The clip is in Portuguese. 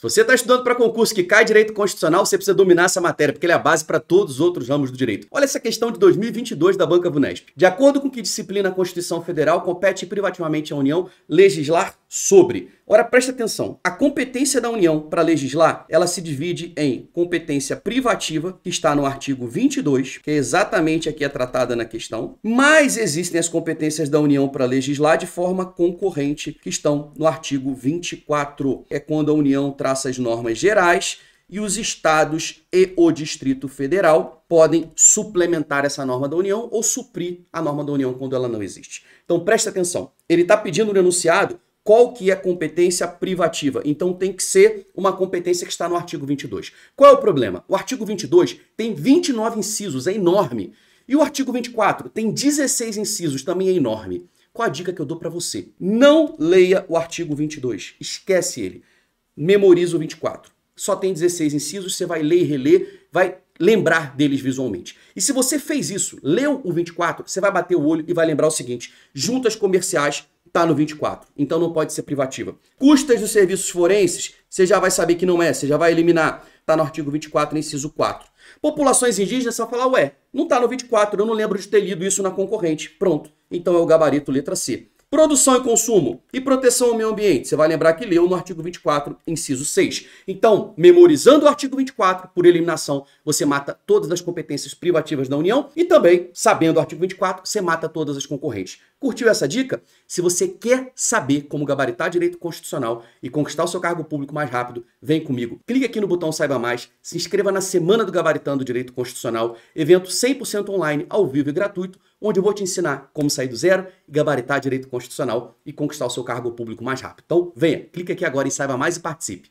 Se você está estudando para concurso que cai direito constitucional, você precisa dominar essa matéria, porque ela é a base para todos os outros ramos do direito. Olha essa questão de 2022 da Banca Vunesp. De acordo com que disciplina a Constituição Federal, compete privativamente à União legislar sobre. Ora, preste atenção. A competência da União para legislar, ela se divide em competência privativa, que está no artigo 22, que é exatamente aqui é tratada na questão, mas existem as competências da União para legislar de forma concorrente, que estão no artigo 24. É quando a União traça as normas gerais e os estados e o Distrito Federal podem suplementar essa norma da União ou suprir a norma da União quando ela não existe. Então preste atenção. Ele está pedindo no enunciado qual que é competência privativa. Então tem que ser uma competência que está no artigo 22. Qual é o problema? O artigo 22 tem 29 incisos, é enorme. E o artigo 24 tem 16 incisos, também é enorme. Qual a dica que eu dou para você? Não leia o artigo 22, esquece ele. Memoriza o 24. Só tem 16 incisos, você vai ler e reler, vai lembrar deles visualmente. E se você fez isso, leu o 24, você vai bater o olho e vai lembrar o seguinte: juntas comerciais está no 24. Então não pode ser privativa. Custas dos serviços forenses, você já vai saber que não é, você já vai eliminar. Está no artigo 24, inciso 4. Populações indígenas, você vai falar, ué, não está no 24, eu não lembro de ter lido isso na concorrente. Pronto. Então é o gabarito letra C. Produção e consumo e proteção ao meio ambiente. Você vai lembrar que leu no artigo 24, inciso 6. Então, memorizando o artigo 24, por eliminação, você mata todas as competências privativas da União e também, sabendo o artigo 24, você mata todas as concorrentes. Curtiu essa dica? Se você quer saber como gabaritar direito constitucional e conquistar o seu cargo público mais rápido, vem comigo. Clique aqui no botão Saiba Mais, se inscreva na Semana do Gabaritando Direito Constitucional, evento 100% online, ao vivo e gratuito onde eu vou te ensinar como sair do zero, gabaritar direito constitucional e conquistar o seu cargo público mais rápido. Então, venha, clique aqui agora e saiba mais e participe.